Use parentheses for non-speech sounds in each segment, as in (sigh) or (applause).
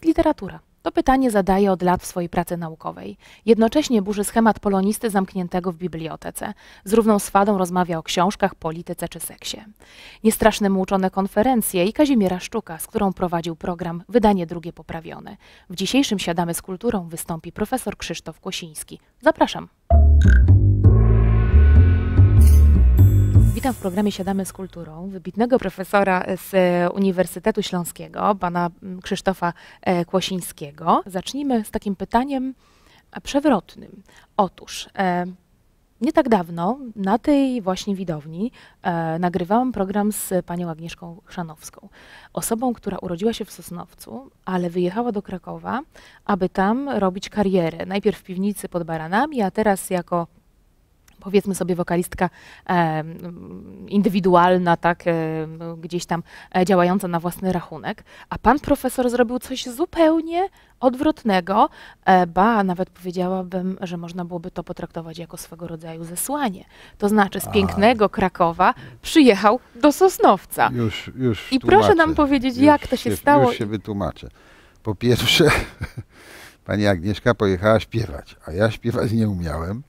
jest literatura? To pytanie zadaje od lat w swojej pracy naukowej. Jednocześnie burzy schemat polonisty zamkniętego w bibliotece. Z równą swadą rozmawia o książkach, polityce czy seksie. Niestraszne mu uczone konferencje i Kazimiera Szczuka, z którą prowadził program Wydanie drugie poprawione. W dzisiejszym Siadamy z kulturą wystąpi profesor Krzysztof Kłosiński. Zapraszam. Witam w programie Siadamy z Kulturą wybitnego profesora z e, Uniwersytetu Śląskiego, pana mm, Krzysztofa e, Kłosińskiego. Zacznijmy z takim pytaniem e, przewrotnym. Otóż, nie tak dawno na tej właśnie widowni nagrywałam program z panią Agnieszką Szanowską, Osobą, która urodziła się w Sosnowcu, ale wyjechała do Krakowa, aby tam robić karierę. Najpierw w piwnicy pod baranami, a teraz jako powiedzmy sobie wokalistka indywidualna, tak, gdzieś tam e, działająca na własny rachunek, a pan profesor zrobił coś zupełnie odwrotnego, e, ba, nawet powiedziałabym, że można byłoby to potraktować jako swego rodzaju zesłanie. To znaczy z pięknego Krakowa przyjechał do Sosnowca. Już, już I tłumaczę. proszę nam powiedzieć, już jak to się, się stało. Już się wytłumaczę. Po pierwsze, (laughs) pani Agnieszka pojechała śpiewać, a ja śpiewać nie umiałem.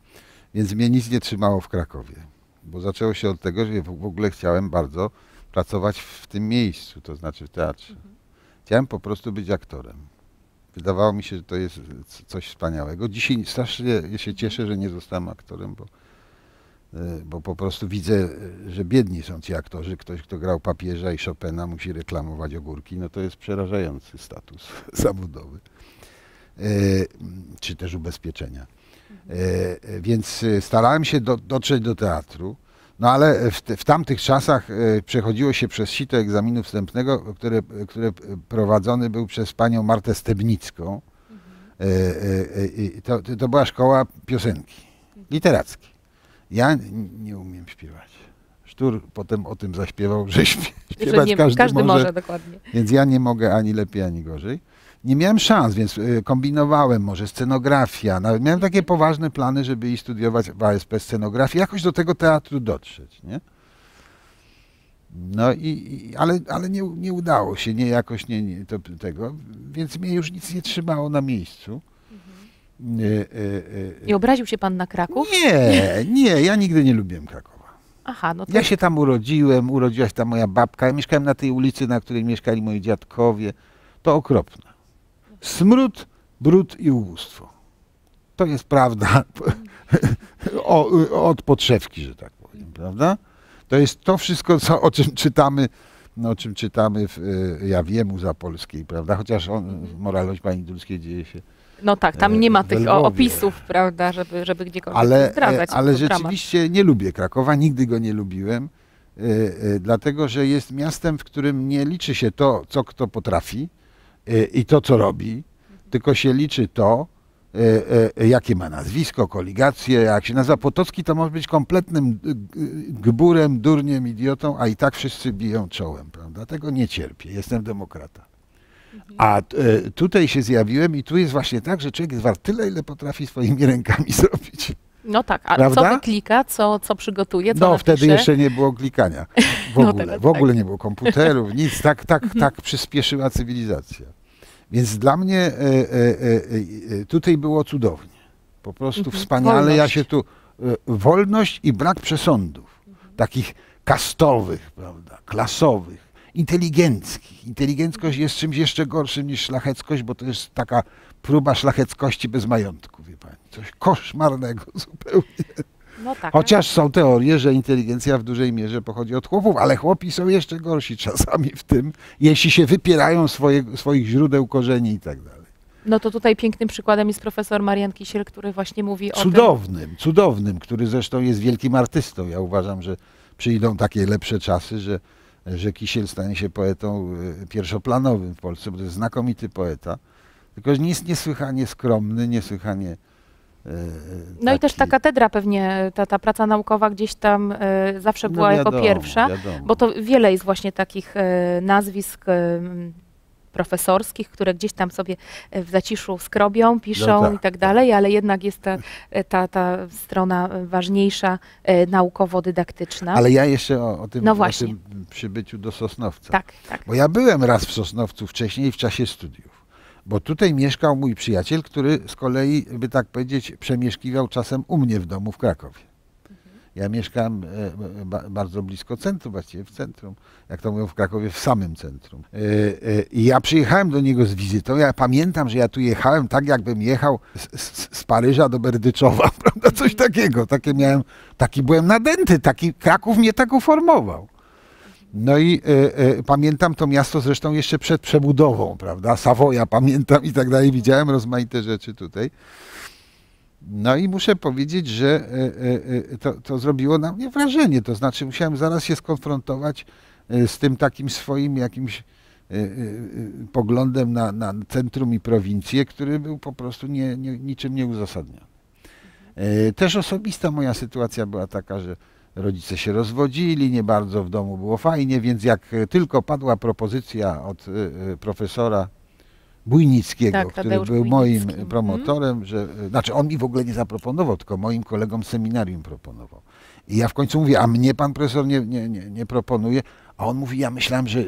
Więc mnie nic nie trzymało w Krakowie, bo zaczęło się od tego, że w ogóle chciałem bardzo pracować w tym miejscu, to znaczy w teatrze. Mhm. Chciałem po prostu być aktorem. Wydawało mi się, że to jest coś wspaniałego. Dzisiaj strasznie się mhm. cieszę, że nie zostałem aktorem, bo, e, bo po prostu widzę, że biedni są ci aktorzy. Ktoś, kto grał papieża i Chopina, musi reklamować ogórki. No to jest przerażający status (laughs) zawodowy. E, czy też ubezpieczenia. E, e, więc e, starałem się do, dotrzeć do teatru. No ale w, te, w, tamtych czasach przechodziło się przez sito egzaminu wstępnego, który, który prowadzony był przez panią Martę Stebnicką. To, to, była szkoła piosenki literackiej. Ja nie umiem śpiewać. Sztur potem o tym zaśpiewał, że śpiewać że nie, każdy, każdy może, może. Dokładnie. Więc ja nie mogę ani lepiej, ani gorzej nie miałem szans, więc y, kombinowałem, może scenografia. Nawet miałem takie poważne plany, żeby i studiować w ASP scenografię, jakoś do tego teatru dotrzeć, nie? No i, i ale, ale nie, nie udało się, nie jakoś nie, nie to, tego, więc mnie już nic nie trzymało na miejscu. Mhm. Y, y, I obraził się pan na Kraków? Nie, nie, ja nigdy nie lubiłem Krakowa. Aha, no to... Ja się tam urodziłem, urodziła się tam moja babka, ja mieszkałem na tej ulicy, na której mieszkali moi dziadkowie. To okropne smród, brud i ubóstwo. To jest prawda (laughs) o, od podszewki, że tak powiem, prawda? To jest to wszystko, co, o czym czytamy, no, o czym czytamy w e, ja wiem, za polskiej, prawda? Chociaż on, mhm. moralność pani Dulskiej dzieje się. No tak, tam e, nie ma tych opisów, prawda, żeby, żeby gdziekolwiek ale, e, zdradzać. Ale rzeczywiście dramat. nie lubię Krakowa, nigdy go nie lubiłem, dlatego że jest miastem, w którym nie liczy się to, co kto potrafi, Y, i to, co robi, tylko się liczy to, y, y, jakie ma nazwisko, koligację, jak się nazywa. Potocki to może być kompletnym gburem, durniem, idiotą, a i tak wszyscy biją czołem, prawda? Tego nie cierpię, jestem demokrata. A tutaj się zjawiłem i tu jest właśnie tak, że człowiek jest wart tyle, ile potrafi swoimi rękami (laughs) zrobić. No tak, a Prawda? co wyklika, co, co przygotuje, co No napisze? wtedy jeszcze nie było klikania. (laughs) W no ogóle, no w ogóle tak. nie było komputerów, (laughs) nic. Tak, tak, mhm. tak przyspieszyła cywilizacja. Więc dla mnie e, e, e, e, tutaj było cudownie. Po prostu mhm. wspaniale. Wolność. Ja się tu... E, wolność i brak przesądów. Mhm. Takich kastowych, prawda, klasowych inteligenckich. Inteligenckość jest czymś jeszcze gorszym niż szlacheckość, bo to jest taka próba szlacheckości bez majątku, wie pani. Coś koszmarnego (laughs) zupełnie. No tak, Chociaż są teorie, że inteligencja w dużej mierze pochodzi od chłopów, ale chłopi są jeszcze gorsi czasami w tym, jeśli się wypierają swoje, swoich źródeł, korzeni i tak dalej. No to tutaj pięknym przykładem jest profesor Marian Kisiel, który właśnie mówi cudownym, o Cudownym, cudownym, który zresztą jest wielkim artystą. Ja uważam, że przyjdą takie lepsze czasy, że, że Kisiel stanie się poetą e, pierwszoplanowym w Polsce, bo to jest znakomity poeta. Tylko że jest niesłychanie skromny, niesłychanie. E, no i też ta katedra pewnie, ta, ta praca naukowa gdzieś tam e, zawsze no była no wiadomo, jako pierwsza, wiadomo. bo to wiele jest właśnie takich e, nazwisk profesorskich, które gdzieś tam sobie w zaciszu skrobią, no piszą no tak, i tak, tak dalej, ale jednak jest ta, ta, ta strona ważniejsza, naukowo-dydaktyczna. Ale ja jeszcze o, o, tym, no o, tym, przybyciu do Sosnowca. Tak, tak. Bo ja byłem raz w Sosnowcu wcześniej w czasie studiów bo tutaj mieszkał mój przyjaciel, który z kolei, by tak powiedzieć, przemieszkiwał czasem u mnie w domu w Krakowie. Mhm. Ja mieszkam e, e, bardzo blisko centrum, właściwie w centrum, jak to mówią w Krakowie, w samym centrum. E, I ja przyjechałem do niego z wizytą. Ja pamiętam, że ja tu jechałem tak, jakbym jechał z, z Paryża do Berdyczowa, (laughs) prawda? Coś mhm. takiego. Takie miałem, taki byłem nadęty, taki Kraków mnie tak uformował. No i y, y, pamiętam to miasto zresztą jeszcze przed przebudową, prawda? Savoja, pamiętam i tak dalej. Widziałem rozmaite rzeczy tutaj. No i muszę powiedzieć, że y, to, to zrobiło na mnie wrażenie. To znaczy musiałem zaraz się skonfrontować z tym takim swoim jakimś poglądem na, na centrum i prowincję, który był po prostu nie, nie, niczym nieuzasadniony. Też osobista moja sytuacja była taka, że Rodzice się rozwodzili, nie bardzo w domu było fajnie, więc jak tylko padła propozycja od y, y, profesora Bujnickiego, tak, który był moim mhm. promotorem, że, y, znaczy on mi w ogóle nie zaproponował, tylko moim kolegom seminarium proponował. I ja w końcu mówię, a mnie pan profesor nie, nie, nie, nie proponuje, a on mówi, ja myślałem, że,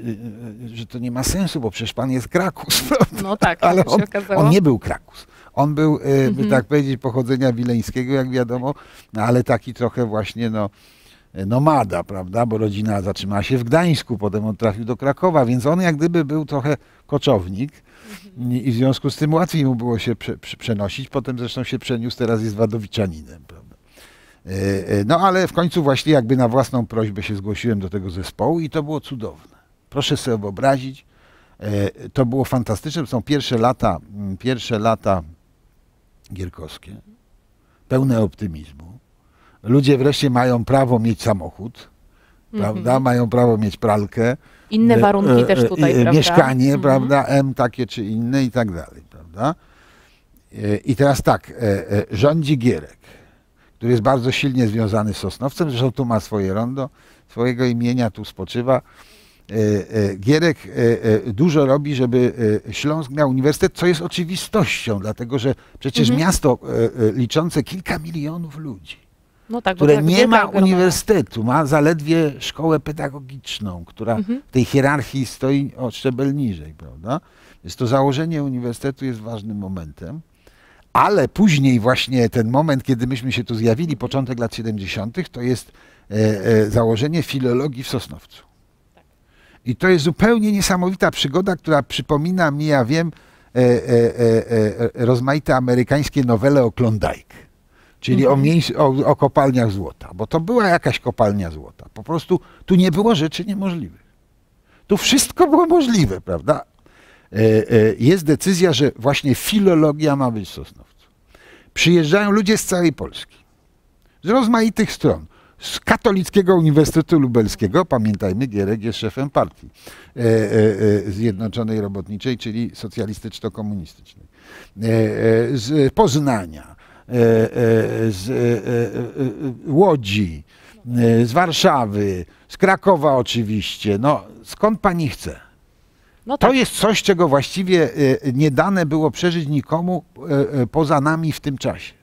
że to nie ma sensu, bo przecież pan jest Krakus, (laughs) No tak, Ale tak on, on nie był Krakus. On był, y, mhm. by tak powiedzieć, pochodzenia wileńskiego, jak wiadomo, no, ale taki trochę właśnie, no, nomada, prawda, bo rodzina zatrzymała się w Gdańsku, potem on trafił do Krakowa, więc on jak gdyby był trochę koczownik mhm. i w związku z tym łatwiej mu było się przenosić, potem zresztą się przeniósł, teraz jest wadowiczaninem, prawda. Y, y, no ale w końcu właśnie jakby na własną prośbę się zgłosiłem do tego zespołu i to było cudowne. Proszę sobie wyobrazić, to było fantastyczne, to są pierwsze lata, mm, pierwsze lata gierkowskie, pełne optymizmu. Ludzie wreszcie mają prawo mieć samochód, mhm. prawda? Mm -hmm. Mają prawo mieć pralkę. Inne e, warunki e, też e, tutaj, e, prawda? Mieszkanie, mm -hmm. prawda? M takie czy inne i tak dalej, prawda? E, I teraz tak, e, rządzi Gierek, który jest bardzo silnie związany z Sosnowcem, zresztą tu ma swoje rondo, swojego imienia tu spoczywa. E, e, Gierek e, dużo robi, żeby Śląsk miał uniwersytet, co jest oczywistością, dlatego że przecież mhm. miasto liczące kilka milionów ludzi, no tak, które tak, nie ma uniwersytetu, ma zaledwie szkołę pedagogiczną, która mhm. w tej hierarchii stoi o szczebel niżej, prawda? Więc to założenie uniwersytetu jest ważnym momentem. Ale później właśnie ten moment, kiedy myśmy się tu zjawili, początek lat 70., to jest założenie filologii w Sosnowcu. I to jest zupełnie niesamowita przygoda, która przypomina mi, ja wiem, e, e, e, e rozmaite amerykańskie nowele o Klondike, czyli mm -hmm. o, mhm. o, o, kopalniach złota, bo to była jakaś kopalnia złota. Po prostu tu nie było rzeczy niemożliwych. Tu wszystko było możliwe, prawda? E, e, jest decyzja, że właśnie filologia ma być w Sosnowcu. Przyjeżdżają ludzie z całej Polski, z rozmaitych stron z Katolickiego Uniwersytetu Lubelskiego, pamiętajmy, Gierek jest szefem partii e, e, e Zjednoczonej Robotniczej, czyli socjalistyczno-komunistycznej, e, e, z Poznania, z Łodzi, z Warszawy, z Krakowa oczywiście. No, skąd pani chce? No tak. To jest coś, czego właściwie nie dane było przeżyć nikomu poza nami w tym czasie.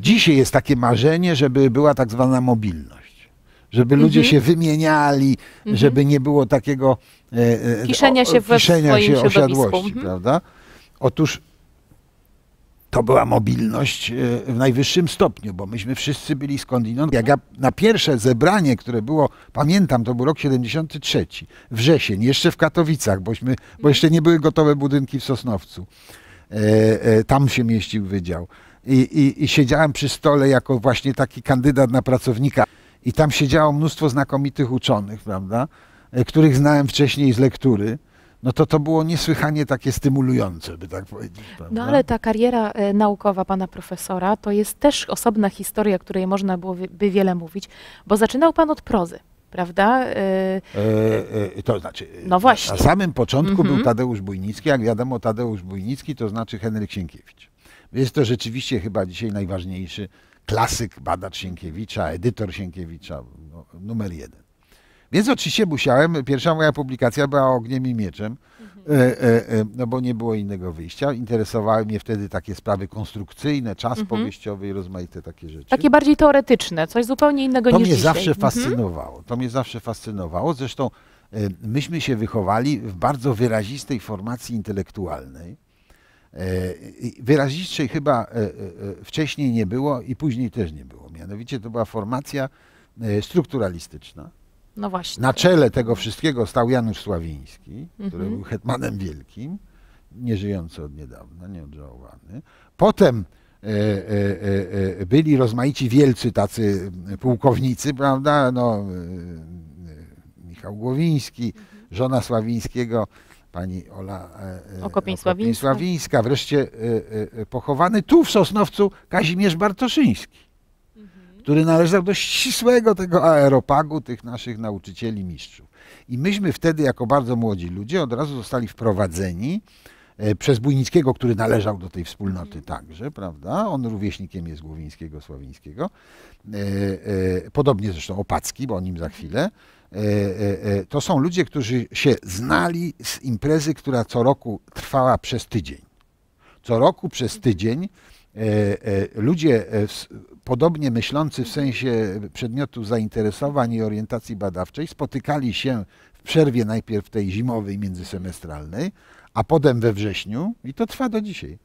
Dzisiaj jest takie marzenie, żeby była tak zwana mobilność. Żeby mhm. ludzie mhm. się wymieniali, mhm. żeby nie było takiego e, e kiszenia się, o, kiszenia się osiadłości, mhm. prawda? Otóż to była mobilność e, w najwyższym stopniu, bo myśmy wszyscy byli skądinąd. Jak ja na pierwsze zebranie, które było, pamiętam, to był rok 73, wrzesień, jeszcze w Katowicach, bośmy, bo mhm. jeszcze nie były gotowe budynki w Sosnowcu. E, e, tam się mieścił wydział i, i, i siedziałem przy stole jako właśnie taki kandydat na pracownika. I tam siedziało mnóstwo znakomitych uczonych, prawda, e, których znałem wcześniej z lektury no to to było niesłychanie takie stymulujące, by tak powiedzieć. Prawda? No ale ta kariera e, naukowa pana profesora to jest też osobna historia, której można byłoby wiele mówić, bo zaczynał pan od prozy. Prawda? E, to znaczy, no właśnie. na samym początku mm -hmm. był mhm. Tadeusz Bujnicki, jak wiadomo Tadeusz Bujnicki to znaczy Henryk Sienkiewicz. Jest to rzeczywiście chyba dzisiaj najważniejszy klasyk badacz Sienkiewicza, edytor Sienkiewicza, no, numer jeden. Więc oczywiście musiałem, pierwsza moja publikacja była Ogniem i Mieczem, mhm. E, e, e, no bo nie było innego wyjścia. Interesowały mnie wtedy takie sprawy konstrukcyjne, czas mhm. powieściowy i rozmaite takie rzeczy. Takie bardziej teoretyczne, coś zupełnie innego to niż mnie dzisiaj. Zawsze mhm. fascynowało, mhm. To mnie zawsze fascynowało, zresztą myśmy się wychowali w bardzo wyrazistej formacji intelektualnej E, wyrazistszej chyba e, e, wcześniej nie było i później też nie było. Mianowicie to była formacja strukturalistyczna. No właśnie. Na czele tego wszystkiego stał Janusz Sławiński, który mhm. był hetmanem wielkim, nieżyjący od niedawna, nieodżałowany. Potem byli rozmaici wielcy tacy pułkownicy, prawda? No, Michał Głowiński, mhm. żona Sławińskiego, pani Ola e, e, Okopieńsławińska. wreszcie e, pochowany tu w Sosnowcu Kazimierz Bartoszyński, mhm. który należał do ścisłego tego aeropagu tych naszych nauczycieli, mistrzów. I myśmy wtedy, jako bardzo młodzi ludzie, od razu zostali wprowadzeni przez Bujnickiego, który należał do tej wspólnoty mhm. także, prawda? On rówieśnikiem jest Głowińskiego, Sławińskiego. podobnie zresztą Opacki, bo o nim za mhm. chwilę. E, e, e, to są ludzie, którzy się znali z imprezy, która co roku trwała przez tydzień. Co roku przez tydzień ludzie podobnie myślący w sensie przedmiotu zainteresowań i orientacji badawczej spotykali się w przerwie najpierw tej zimowej międzysemestralnej, a potem we wrześniu i to trwa do dzisiaj.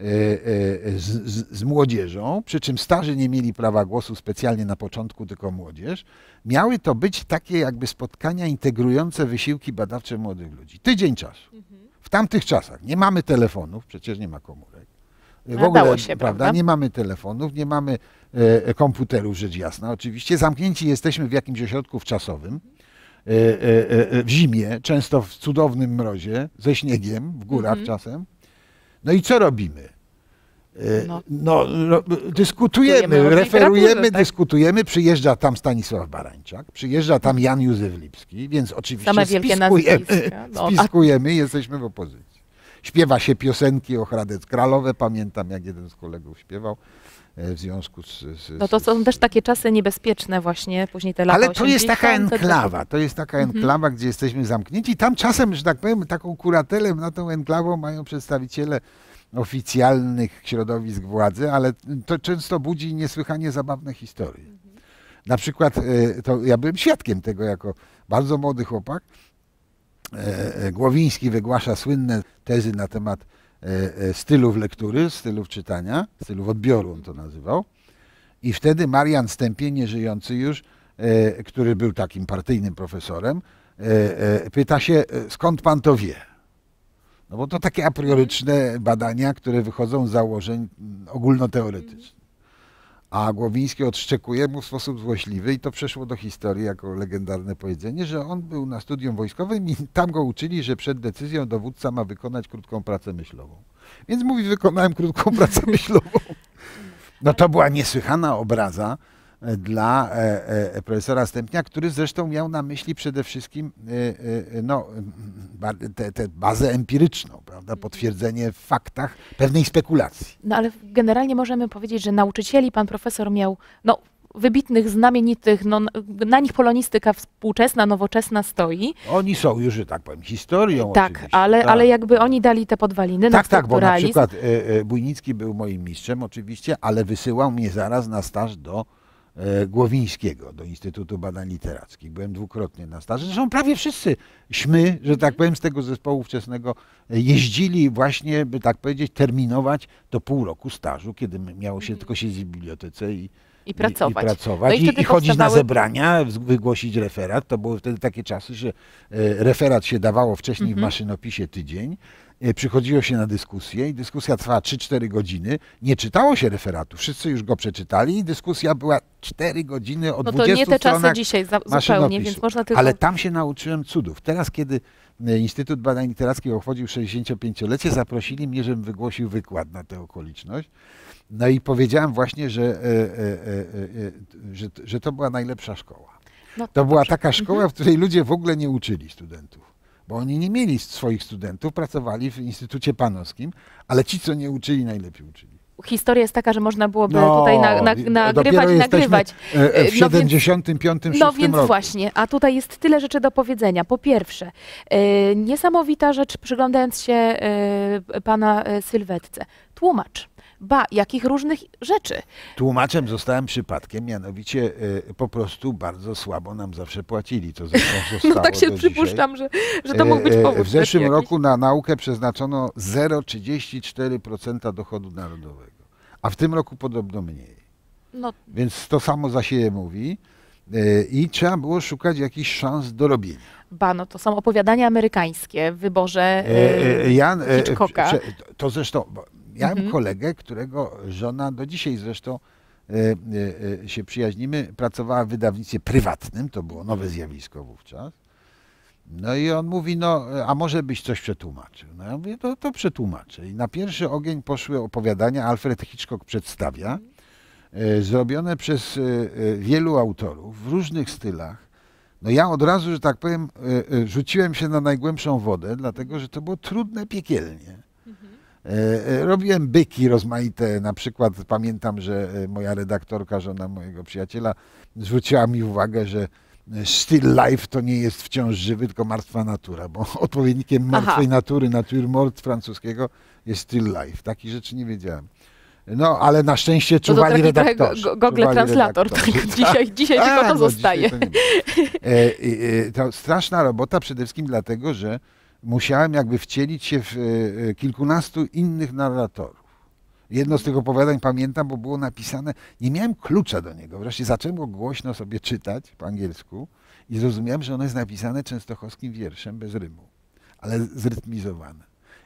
E, e, z, z, z, młodzieżą, przy czym starzy nie mieli prawa głosu specjalnie na początku, tylko młodzież, miały to być takie jakby spotkania integrujące wysiłki badawcze młodych ludzi. Tydzień czasu. W tamtych czasach nie mamy telefonów, przecież nie ma komórek. E, w ogóle, się, prawda? prawda? Nie mamy telefonów, nie mamy e, komputerów, rzecz jasna. Oczywiście zamknięci jesteśmy w jakimś ośrodku czasowym. E, e, w zimie, często w cudownym mrozie, ze śniegiem, w górach mm -hmm. czasem. No i co robimy? E, no, no dyskutujemy, referujemy, tak? dyskutujemy. Przyjeżdża tam Stanisław Barańczak, przyjeżdża tam Jan Józef Lipski, więc oczywiście Same spiskujemy, no, (laughs) spiskujemy a... jesteśmy w opozycji. Śpiewa się piosenki o Hradec Kralowe, pamiętam jak jeden z kolegów śpiewał. E, w związku z, z, No to są też takie czasy niebezpieczne właśnie, później te lata Ale to jest taka enklawa, to jest taka mhm. enklawa, mhm. gdzie jesteśmy zamknięci. Tam czasem, że tak powiem, taką kuratelę na tą enklawą mają przedstawiciele oficjalnych środowisk władzy, ale to często budzi niesłychanie zabawne historie. Mhm. Na przykład, e, to ja byłem świadkiem tego jako bardzo młody chłopak. E, Głowiński wygłasza słynne tezy na temat E, e, stylów lektury, stylów czytania, stylów odbioru on to nazywał. I wtedy Marian Stępień, nieżyjący już, e, który był takim partyjnym profesorem, pyta się, skąd pan to wie? No bo to takie apryoryczne badania, które wychodzą z założeń ogólnoteoretycznych. A Głowiński odszczekuje mu w sposób złośliwy i to przeszło do historii jako legendarne powiedzenie, że on był na studium wojskowym i tam go uczyli, że przed decyzją dowódca ma wykonać krótką pracę myślową. Więc mówi, wykonałem krótką (laughs) pracę myślową. No to była niesłychana obraza dla e, e, e, profesora Stępnia, który zresztą miał na myśli przede wszystkim no, tę, bazę empiryczną, prawda? Mhm. potwierdzenie w faktach pewnej spekulacji. No ale generalnie możemy powiedzieć, że nauczycieli pan profesor miał no, wybitnych, znamienitych, no, na nich polonistyka współczesna, nowoczesna stoi. Oni są już, że tak powiem, historią. Tak, oczywiście. ale, tak. ale jakby oni dali te podwaliny. Tak, tak, bo na przykład Bujnicki był moim mistrzem oczywiście, ale wysyłał mnie zaraz na staż do E, Głowińskiego do Instytutu Badań Literackich. Byłem dwukrotnie na staży. Zresztą prawie wszyscy śmy, że tak powiem, z tego zespołu wczesnego e, jeździli właśnie, by tak powiedzieć, terminować do pół roku stażu, kiedy miało się mhm. tylko siedzieć w bibliotece i, i pracować. I, i pracować. No i, I, chodzić powstawały... na zebrania, wygłosić referat. To były wtedy takie czasy, że e, referat się dawało wcześniej mm -hmm. w mhm. maszynopisie tydzień. E, przychodziło się na dyskusję i dyskusja trwała 3-4 godziny. Nie czytało się referatu, wszyscy już go przeczytali i dyskusja była 4 godziny od no 20 No to nie te czasy dzisiaj zupełnie, więc można tylko... Ale tam się nauczyłem cudów. Teraz, kiedy e, Instytut Badań Literackich obchodził 65-lecie, zaprosili mnie, żebym wygłosił wykład na tę okoliczność. No i powiedziałem właśnie, że, e, e, e, że, że to była najlepsza szkoła. No, to, była dobrze. taka szkoła, mhm. w której ludzie w ogóle nie uczyli studentów, bo oni nie mieli swoich studentów, pracowali w Instytucie Panowskim, ale ci, co nie uczyli, najlepiej uczyli historia jest taka, że można byłoby no, tutaj na, na, nagrywać i nagrywać. W 75 No więc, no więc roku. właśnie, a tutaj jest tyle rzeczy do powiedzenia. Po pierwsze, niesamowita rzecz, przyglądając się pana sylwetce, tłumacz ba, jakich różnych rzeczy. Tłumaczem zostałem przypadkiem, mianowicie y, po prostu bardzo słabo nam zawsze płacili, to zresztą (laughs) no zostało No tak się przypuszczam, że, że to e, mógł być e, powód. W zeszłym jakiś. roku na naukę przeznaczono 0,34% dochodu narodowego, a w tym roku podobno mniej. No. Więc to samo za siebie mówi i trzeba było szukać jakichś szans do robienia. Ba, no to są opowiadania amerykańskie w wyborze e, e, Jan, e, To zresztą, ja mhm. mam kolegę, którego żona do dzisiaj zresztą e, e, e, się przyjaźnimy, pracowała w wydawnictwie prywatnym, to było nowe zjawisko wówczas. No i on mówi, no a może byś coś przetłumaczył? No ja mówię, to, to przetłumaczę. I na pierwszy ogień poszły opowiadania Alfred Hitchcock przedstawia, mhm. zrobione przez wielu autorów w różnych stylach. No ja od razu, że tak powiem, rzuciłem się na najgłębszą wodę, dlatego że to było trudne piekielnie. E, e, robiłem byki rozmaite, na przykład pamiętam, że e, moja redaktorka, żona mojego przyjaciela, zwróciła mi uwagę, że still life to nie jest wciąż żywy, tylko martwa natura, bo (laughs) odpowiednikiem martwej Aha. natury, mort francuskiego jest still life. Takich rzeczy nie wiedziałem. No, ale na szczęście no czuwali to redaktorzy. Go, Google Translator, tylko tak. (laughs) dzisiaj, dzisiaj A, tylko to no, zostaje. To, e, e, to straszna robota przede wszystkim dlatego, że musiałem jakby wcielić się w e, e, kilkunastu innych narratorów. Jedno z tych opowiadań pamiętam, bo było napisane, nie miałem klucza do niego. Wreszcie zacząłem go głośno sobie czytać po angielsku i zrozumiałem, że ono jest napisane częstochowskim wierszem bez rymu, ale zrytmizowane.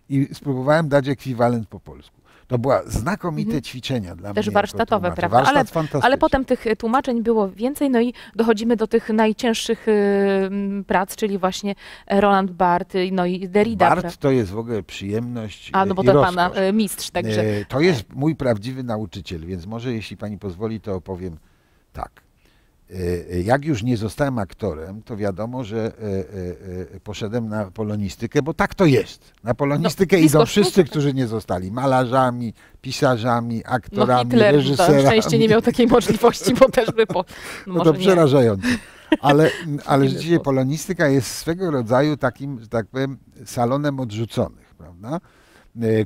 I spróbowałem dać ekwiwalent po polsku. To była znakomite mhm. ćwiczenia dla Też mnie. Też warsztatowe, prawda? Warsztat ale, ale potem tych e, tłumaczeń było więcej, no i dochodzimy do tych najcięższych y, prac, czyli właśnie Roland Barthes, no i Derrida. Bart to jest w ogóle przyjemność. A no e, bo to rozkosz. pana mistrz, także. To jest mój prawdziwy nauczyciel, więc może jeśli pani pozwoli, to opowiem tak. E, e, jak już nie zostałem aktorem, to wiadomo, że e, poszedłem na polonistykę, bo tak to jest. Na polonistykę no, idą wszyscy, którzy nie zostali malarzami, pisarzami, no, aktorami, no Hitler, reżyserami. Na szczęście nie miał takiej możliwości, bo też by po... No, no to przerażające. Ale, (laughs) ale rzeczywiście polonistyka jest swego rodzaju takim, że tak powiem, salonem odrzuconych, prawda?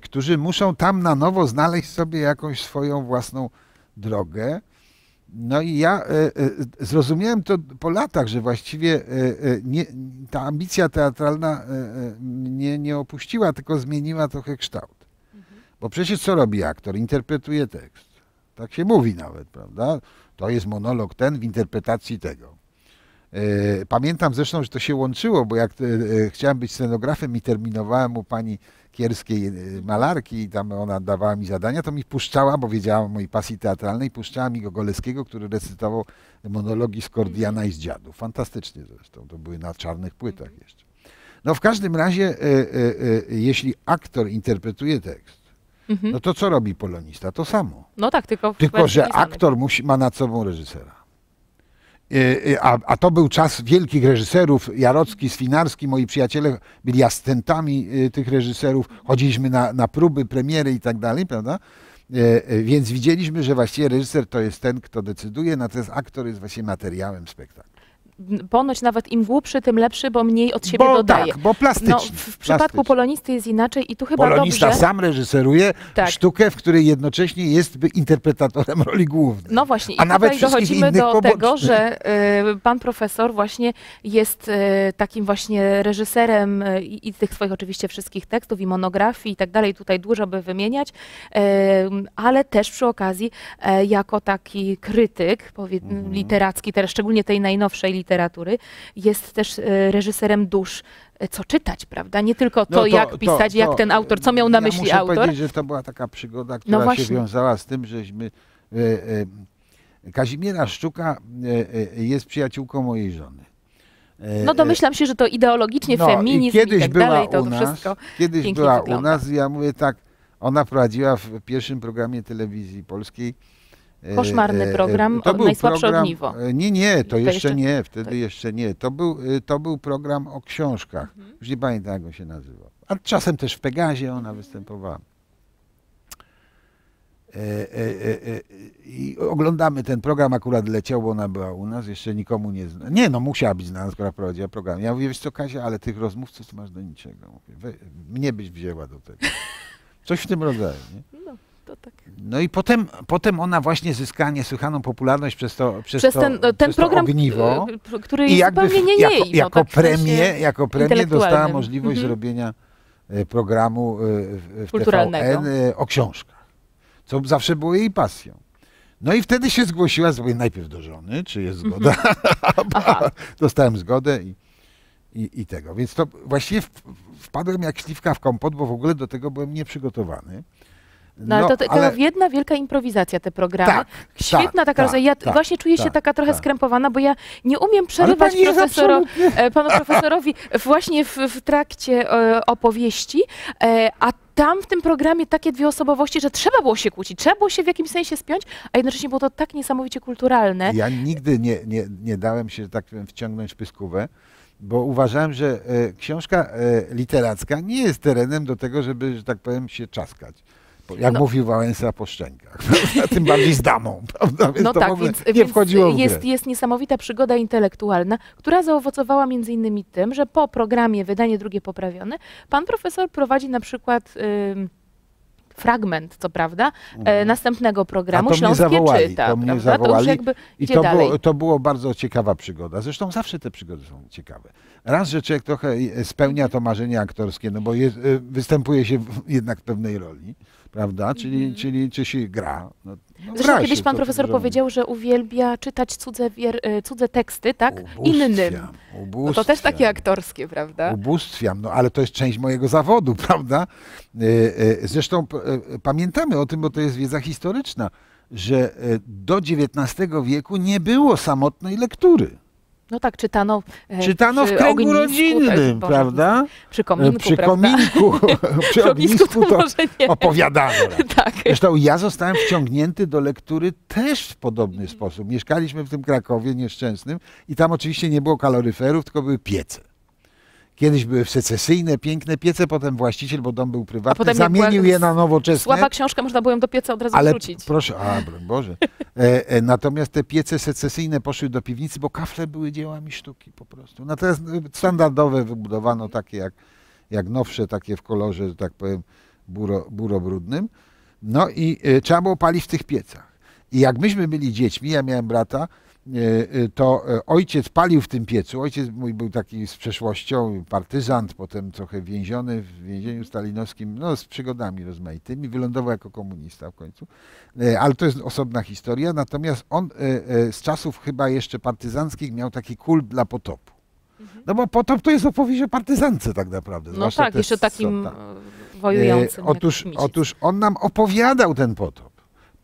Którzy muszą tam na nowo znaleźć sobie jakąś swoją własną drogę. No i ja e, e, zrozumiałem to po latach, że właściwie e, nie, ta ambicja teatralna mnie nie opuściła, tylko zmieniła trochę kształt. Bo przecież co robi aktor? Interpretuje tekst. Tak się mówi nawet, prawda? To jest monolog ten w interpretacji tego. Pamiętam zresztą, że to się łączyło, bo jak chciałem być scenografem i terminowałem u pani kierskiej y, malarki i tam ona dawała mi zadania, to mi puszczała, bo wiedziała o mojej pasji teatralnej, puszczała mi Gogoleskiego, który recytował monologi z Kordiana i z Dziadu. Fantastycznie zresztą, to były na czarnych płytach mhm. jeszcze. No w każdym razie, y, y, jeśli aktor interpretuje tekst, mhm. no to co robi polonista? To samo. No tak, tylko. Tylko, że aktor musi, ma nad sobą reżysera. Y, y, a, a, to był czas wielkich reżyserów, Jarocki, Swinarski, moi przyjaciele byli asystentami y, tych reżyserów, chodziliśmy na, na próby, premiery i tak dalej, prawda? Więc widzieliśmy, że właściwie reżyser to jest ten, kto decyduje, natomiast aktor jest właśnie materiałem spektaklu ponoć nawet im głupszy, tym lepszy, bo mniej od siebie bo, dodaje. Tak, bo plastyczny. No, w plastyczny. przypadku polonisty jest inaczej i tu chyba Polonista dobrze... sam reżyseruje tak. sztukę, w której jednocześnie jest interpretatorem roli głównej. No właśnie, a i nawet dochodzimy do pobocznych. tego, że y, pan profesor właśnie jest y, takim właśnie reżyserem y, i tych swoich oczywiście wszystkich tekstów i monografii i tak dalej, tutaj dużo by wymieniać, y, ale też przy okazji y, jako taki krytyk powie, mhm. literacki, teraz szczególnie tej najnowszej literatury, literatury, jest też e, reżyserem dusz, e, co czytać, prawda? Nie tylko to, no to jak pisać, to, jak ten autor, co miał na ja myśli muszę autor. powiedzieć, że to była taka przygoda, no która no się wiązała z tym, żeśmy... E, e, Kazimiera Szczuka e, e jest przyjaciółką mojej żony. No domyślam się, że to ideologicznie no, feminizm i, kiedyś i tak była dalej, to u nas, wszystko Kiedyś była wygląda. u nas, ja mówię tak, ona prowadziła w pierwszym programie telewizji polskiej E, Koszmarny e, program, to był najsłabsze program, ogniwo. E, nie, nie, to, to jeszcze, nie, wtedy to... jeszcze nie. To był, to był program o książkach. Mhm. Już nie pamiętam, jak on się nazywał. A czasem też w Pegazie ona występowała. E, e, e, I oglądamy ten program, akurat leciał, bo ona była u nas, jeszcze nikomu nie znana. Nie, no musiała być znana, skoro prowadziła program. Ja mówię, wiesz co Kasia, ale tych rozmówców masz do niczego. Mówię, we, mnie byś wzięła do tego. (laughs) Coś w tym rodzaju. Nie? No to tak. No i potem, potem ona właśnie zyskała niesłychaną popularność przez to przez, przez to, ten, no, ten przez program, to ogniwo. Y, który I jakby nie jej, jako, premie jako, tak premię, jako premię dostała możliwość mhm. zrobienia y, programu y, w TVN o książkach, co zawsze było jej pasją. No i wtedy się zgłosiła sobie najpierw do żony, czy jest mhm. zgoda. Mhm. (laughs) Dostałem zgodę i, i, i, tego. Więc to właściwie wpadłem jak śliwka w kompot, bo w ogóle do tego byłem nieprzygotowany. No, ale to, to, no, ale... jedna wielka improwizacja, te programy. Tak, tak Świetna tak, taka tak, Ja tak, właśnie czuję się tak, taka trochę tak. skrępowana, bo ja nie umiem przerywać profesoro, e, panu profesorowi właśnie w, w trakcie e, opowieści, e, a tam w tym programie takie dwie osobowości, że trzeba było się kłócić, trzeba było się w jakimś sensie spiąć, a jednocześnie było to tak niesamowicie kulturalne. Ja nigdy nie, nie, nie dałem się, że tak powiem, wciągnąć w pyskówę bo uważałem, że e, książka e, literacka nie jest terenem do tego, żeby, że tak powiem, się czaskać. Jak no. mówił Wałęsa po szczękach. (laughs) Tym bardziej z damą, (laughs) prawda? Więc no tak, więc, nie więc wchodziło w jest, grę. jest niesamowita przygoda intelektualna, która zaowocowała między innymi tym, że po programie Wydanie drugie poprawione pan profesor prowadzi na przykład... Yy, fragment, co prawda, e, mhm. następnego programu A to Śląskie zawołali, czyta. To mnie zawołali to jakby, i to było, to było, bardzo ciekawa przygoda. Zresztą zawsze te przygody są ciekawe. Raz, że człowiek trochę spełnia to marzenie aktorskie, no bo y, występuje się jednak w pewnej roli, prawda? Czyli, mhm. czyli czy się gra, no no Zresztą kiedyś pan profesor powiedział, że uwielbia czytać cudze, wier, y, cudze teksty, tak? Ubóstwiam, Innym. Ubóstwiam. No to też takie aktorskie, prawda? Ubóstwiam, no ale to jest część mojego zawodu, (laughs) prawda? Y, y, zresztą pamiętamy o tym, bo to jest wiedza historyczna, że do XIX wieku nie było samotnej lektury. No tak, czytano. E, czytano w kręgu ognisku, rodzinnym, prawda? Przy kominku. Przy kominku, (laughs) przy ognisku to, to opowiadano. (laughs) tak. Zresztą ja zostałem wciągnięty do lektury też w podobny sposób. Mieszkaliśmy w tym Krakowie nieszczęsnym i tam oczywiście nie było kaloryferów, tylko były piece. Kiedyś były secesyjne, piękne piece, potem właściciel, bo dom był prywatny, zamienił je na nowoczesne. Słaba książka, można było ją do pieca od razu ale wrzucić. Proszę, a broń Boże. (laughs) E, e, natomiast te piece secesyjne poszły do piwnicy, bo kafle były dziełami sztuki po prostu. Natomiast no e, standardowe wybudowano takie jak, jak nowsze, takie w kolorze, że tak powiem, buro, brudnym. No i e, trzeba było palić w tych piecach. I jak myśmy byli dziećmi, ja miałem brata, E, e, to e, ojciec palił w tym piecu. Ojciec mój był taki z przeszłością, partyzant, potem trochę więziony w więzieniu stalinowskim, no z przygodami rozmaitymi. Wylądował jako komunista w końcu, ale to jest osobna historia. Natomiast on z czasów chyba jeszcze partyzanckich miał taki kult dla potopu. Mhm. No bo potop to jest opowieść o partyzance tak naprawdę. No tak, jeszcze takim tam. wojującym. otóż, otóż on nam opowiadał ten potop,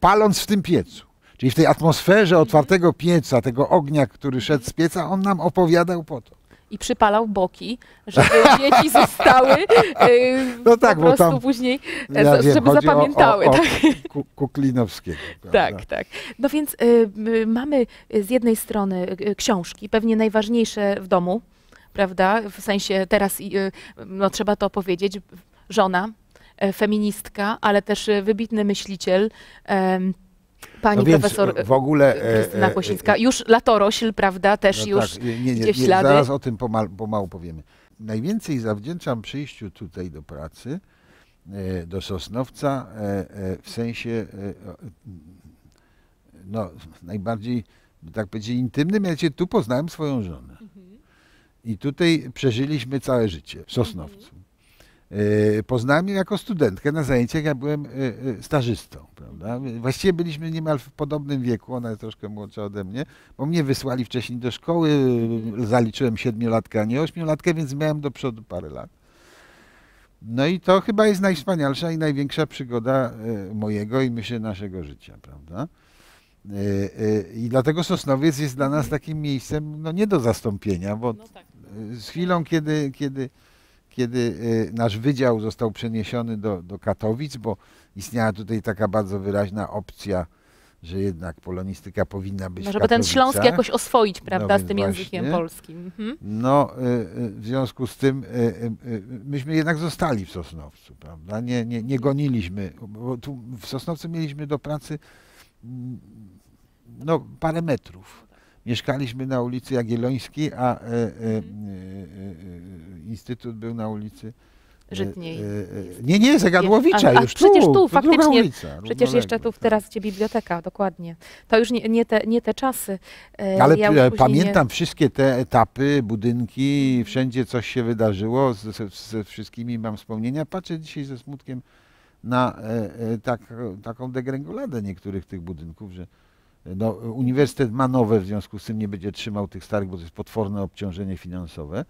paląc w tym piecu. Czyli w tej atmosferze otwartego pieca, tego ognia, który szedł z pieca, on nam opowiadał po to i przypalał boki, żeby (laughs) dzieci zostały yy, no tak, po prostu tam, później, ja z, wiem, żeby zapamiętały. O, o, o tak. Kuklinowskiego. (laughs) Tak, prawda? Tak, tak. No więc y, mamy z jednej strony y, y, książki, pewnie najważniejsze w domu, prawda? W sensie teraz, no trzeba to powiedzieć, żona, e, feministka, ale też wybitny myśliciel, Pani no profesor w ogóle, e, Krystyna e, e, Kłosińska. Już latorośl, prawda, też no już tak, nie, nie, nie, ślady. Zaraz o tym pomału, pomału powiemy. Najwięcej zawdzięczam przyjściu tutaj do pracy, do Sosnowca, w sensie no, najbardziej, tak powiedzieć, intymnym. Mianowicie tu poznałem swoją żonę. Mhm. I tutaj przeżyliśmy całe życie w Sosnowcu. Mhm. Y, poznałem ją jako studentkę na zajęciach, ja byłem y, y, stażystą. Prawda? Właściwie byliśmy niemal w podobnym wieku, ona jest troszkę młodsza ode mnie, bo mnie wysłali wcześniej do szkoły, zaliczyłem siedmiolatkę, a nie ośmiolatkę, więc miałem do przodu parę lat. No i to chyba jest najwspanialsza i największa przygoda mojego i myślę naszego życia, prawda? I dlatego Sosnowiec jest dla nas takim miejscem no, nie do zastąpienia, bo no tak. z chwilą, kiedy, kiedy kiedy y, nasz wydział został przeniesiony do, do Katowic, bo istniała tutaj taka bardzo wyraźna opcja, że jednak polonistyka powinna być. Może no, by ten śląski jakoś oswoić, no prawda, no, z tym właśnie. językiem polskim. Mhm. No, y, y, w związku z tym myśmy jednak zostali w Sosnowcu, prawda? Nie, nie, nie goniliśmy, bo tu w Sosnowcu mieliśmy do pracy mm, no, parę metrów mieszkaliśmy na ulicy Jagiellońskiej, a e e, mhm. e, e, e, instytut był na ulicy Żytniej. Nie, nie, Zagadłowicza a, a, już przecież tu, tu faktycznie. Ulica, przecież jeszcze tu tak. teraz gdzie biblioteka, dokładnie. To już nie, nie, te, nie te czasy. Ale ja pamiętam wszystkie te etapy, budynki, mhm. wszędzie coś się wydarzyło, ze, ze wszystkimi mam wspomnienia. Patrzę dzisiaj ze smutkiem na e, tak, taką degrengoladę niektórych tych budynków, że no, uniwersytet ma nowe, w związku z tym nie będzie trzymał tych starych, bo to jest potworne obciążenie finansowe.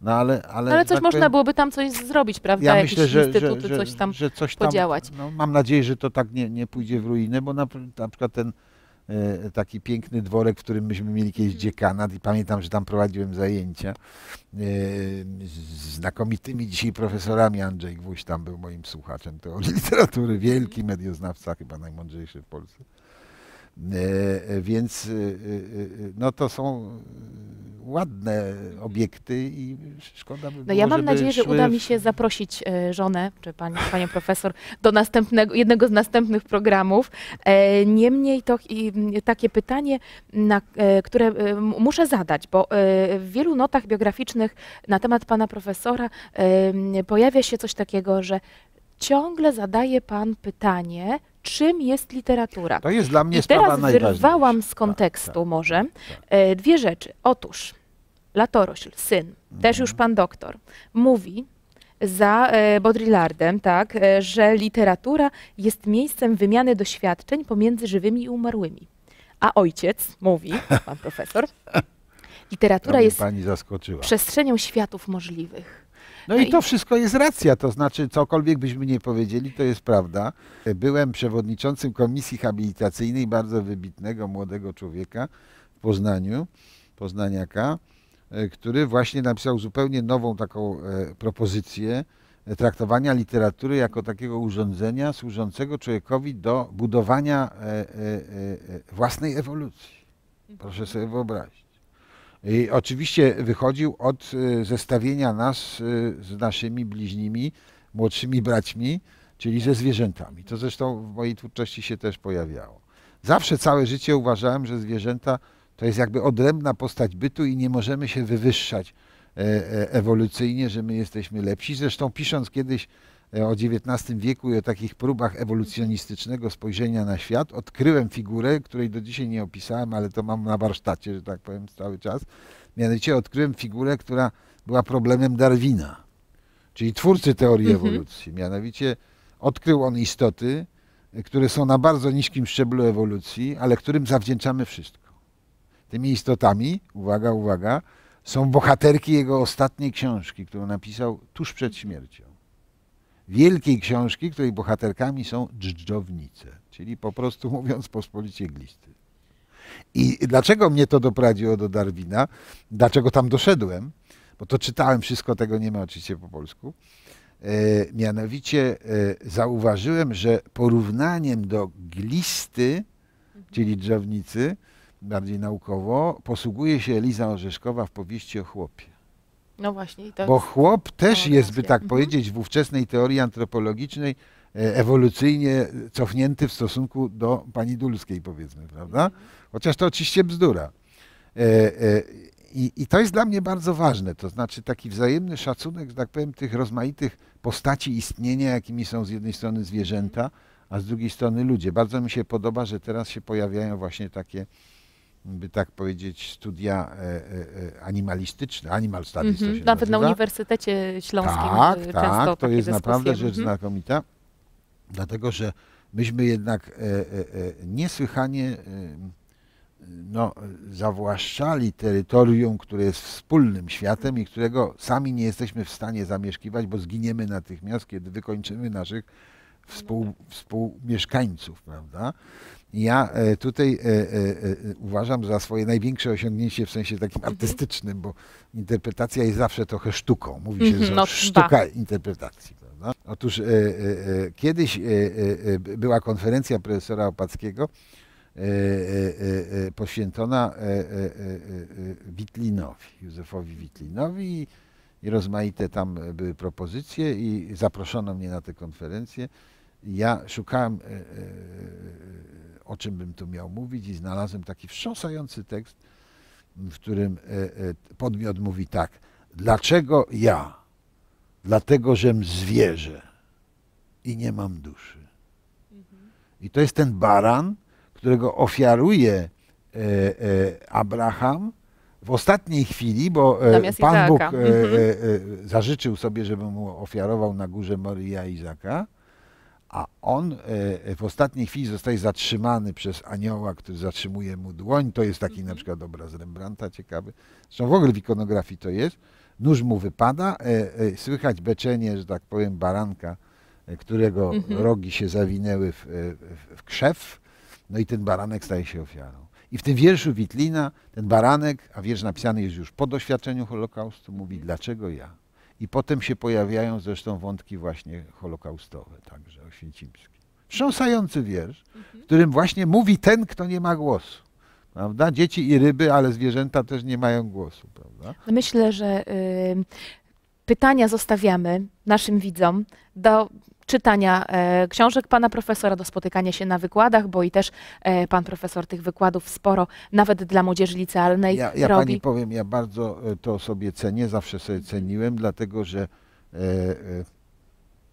No, ale, ale, ale coś tak można powiem, byłoby tam coś zrobić, prawda? Ja Jakieś że, instytuty, że, coś tam, że coś tam podziałać. No, mam nadzieję, że to tak nie, nie pójdzie w ruinę, bo na, na przykład ten e, taki piękny dworek, w którym myśmy mieli kiedyś dziekanat i pamiętam, że tam prowadziłem zajęcia e, z znakomitymi dzisiaj profesorami. Andrzej Gwóźdź tam był moim słuchaczem teorii (laughs) literatury, wielki medioznawca, chyba najmądrzejszy w Polsce. E, e, więc e, no to są ładne obiekty i szkoda by no było, No ja mam nadzieję, że uda mi się zaprosić żonę, czy pani, panią profesor, do następnego, jednego z następnych programów. Niemniej to mm, takie pytanie, na, które muszę zadać, bo w wielu notach biograficznych na temat pana profesora pojawia się coś takiego, że ciągle zadaje pan pytanie, czym jest literatura. To jest dla mnie I sprawa teraz wyrwałam z tak, kontekstu tak, może tak. tak. E, dwie rzeczy. Otóż Latorośl, syn, mhm. też już mhm. pan doktor, mówi za e, Baudrillardem, tak, e, że literatura jest miejscem wymiany doświadczeń pomiędzy żywymi i umarłymi. A ojciec mówi, (laughs) pan profesor, literatura jest przestrzenią światów możliwych. No, no i to wszystko jest racja, to znaczy cokolwiek byśmy nie powiedzieli, to jest prawda. Byłem przewodniczącym komisji habilitacyjnej bardzo wybitnego młodego człowieka w Poznaniu, poznaniaka, e, który właśnie napisał zupełnie nową taką e, propozycję e, traktowania literatury jako takiego urządzenia służącego człowiekowi do budowania własnej ewolucji. Proszę sobie wyobrazić. I oczywiście wychodził od y, zestawienia nas y, z naszymi bliźnimi, młodszymi braćmi, czyli ze zwierzętami. To zresztą w mojej twórczości się też pojawiało. Zawsze całe życie uważałem, że zwierzęta to jest jakby odrębna postać bytu i nie możemy się wywyższać e, e, ewolucyjnie, że my jesteśmy lepsi. Zresztą pisząc kiedyś E, o XIX wieku i o takich próbach ewolucjonistycznego spojrzenia na świat, odkryłem figurę, której do dzisiaj nie opisałem, ale to mam na warsztacie, że tak powiem, cały czas. Mianowicie odkryłem figurę, która była problemem Darwina, czyli twórcy teorii mhm. ewolucji. Mianowicie odkrył on istoty, które są na bardzo niskim szczeblu ewolucji, ale którym zawdzięczamy wszystko. Tymi istotami, uwaga, uwaga, są bohaterki jego ostatniej książki, którą napisał tuż przed śmiercią wielkiej książki, której bohaterkami są dżdżownice, czyli po prostu mówiąc pospolicie glisty. I dlaczego mnie to doprowadziło do Darwina, dlaczego tam doszedłem, bo to czytałem wszystko, tego nie ma oczywiście po polsku, e, mianowicie e, zauważyłem, że porównaniem do glisty, czyli drzewnicy, bardziej naukowo, posługuje się Eliza Orzeszkowa w powieści o chłopie. No właśnie. To... Bo chłop też no, jest, no, by no. tak mhm. powiedzieć, w ówczesnej teorii antropologicznej e, ewolucyjnie cofnięty w stosunku do pani Dulskiej, powiedzmy, prawda? Chociaż to oczywiście bzdura. E, e, I, I, to jest dla mnie bardzo ważne, to znaczy taki wzajemny szacunek, że tak powiem, tych rozmaitych postaci istnienia, jakimi są z jednej strony zwierzęta, a z drugiej strony ludzie. Bardzo mi się podoba, że teraz się pojawiają właśnie takie by tak powiedzieć, studia e, e, e, animalistyczne, animal studies mm -hmm. to mhm. się Nawet nazywa. na Uniwersytecie Śląskim tak, tak często tak, to jest naprawdę rzecz mhm. znakomita, mm -hmm. dlatego że myśmy jednak niesłychanie no, zawłaszczali terytorium, które jest wspólnym światem i którego sami nie jesteśmy w stanie zamieszkiwać, bo zginiemy natychmiast, kiedy wykończymy naszych współ, współmieszkańców, prawda? Ja tutaj uważam za swoje największe osiągnięcie w sensie takim artystycznym, bo interpretacja jest zawsze trochę sztuką. Mówi się, że no, sztuka interpretacji. Prawda? Otóż kiedyś była konferencja profesora Opackiego poświęcona Witlinowi, Józefowi Witlinowi i rozmaite tam były propozycje i zaproszono mnie na tę konferencję. Ja szukałem o czym bym tu miał mówić i znalazłem taki wstrząsający tekst, w którym e, e, podmiot mówi tak. Dlaczego ja? Dlatego, żem zwierzę i nie mam duszy. I to jest ten baran, którego ofiaruje e, Abraham w ostatniej chwili, bo Pan Izaaka. Bóg mhm. zażyczył sobie, żeby mu ofiarował na górze Moria Izaka a on e, e, w ostatniej chwili zostaje zatrzymany przez anioła, który zatrzymuje mu dłoń. To jest taki na mhm. przykład obraz Rembrandta ciekawy. Zresztą w ogóle w ikonografii to jest. Nóż mu wypada, e, słychać beczenie, że tak powiem, baranka, którego mhm. rogi się zawinęły w, w, w krzew, no i ten baranek staje się ofiarą. I w tym wierszu Witlina ten baranek, a wiersz napisany jest już po doświadczeniu Holokaustu, mówi mhm. dlaczego ja? I potem się pojawiają zresztą wątki właśnie holokaustowe, także oświęcimskie. Wstrząsający wiersz, w mhm. którym właśnie mówi ten, kto nie ma głosu. Prawda? Dzieci i ryby, ale zwierzęta też nie mają głosu. Prawda? No myślę, że y, pytania zostawiamy naszym widzom do czytania e, książek pana profesora, do spotykania się na wykładach, bo i też e, pan profesor tych wykładów sporo, nawet dla młodzieży licealnej ja, ja robi. pani powiem, ja bardzo e, to sobie cenię, zawsze sobie ceniłem, dlatego że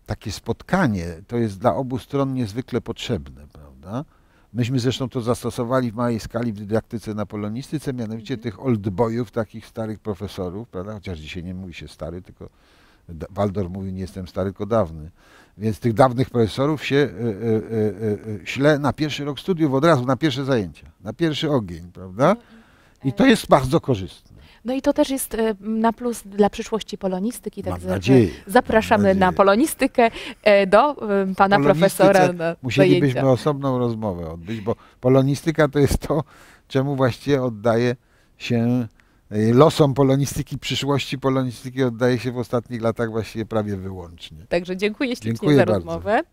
takie spotkanie to jest dla obu stron niezwykle potrzebne, prawda? Myśmy zresztą to zastosowali w małej skali w dydaktyce na polonistyce, mianowicie mm. tych oldboyów, takich starych profesorów, prawda? chociaż dzisiaj nie mówi się stary, tylko Waldor mówi, nie jestem stary, tylko dawny. Więc tych dawnych profesorów się y, y, y, śle na pierwszy rok studiów od razu, na pierwsze zajęcia, na pierwszy ogień, prawda? I to jest bardzo korzystne. No i to też jest e, na plus dla przyszłości polonistyki. Tak nadzieję, zapraszamy na polonistykę e, do e, pana profesora. Na musielibyśmy osobną rozmowę odbyć, bo polonistyka to jest to, czemu właściwie oddaje się Y, losom polonistyki, przyszłości polonistyki oddaje się w ostatnich latach właściwie prawie wyłącznie. Także dziękuję ślicznie dziękuję za bardzo. rozmowę.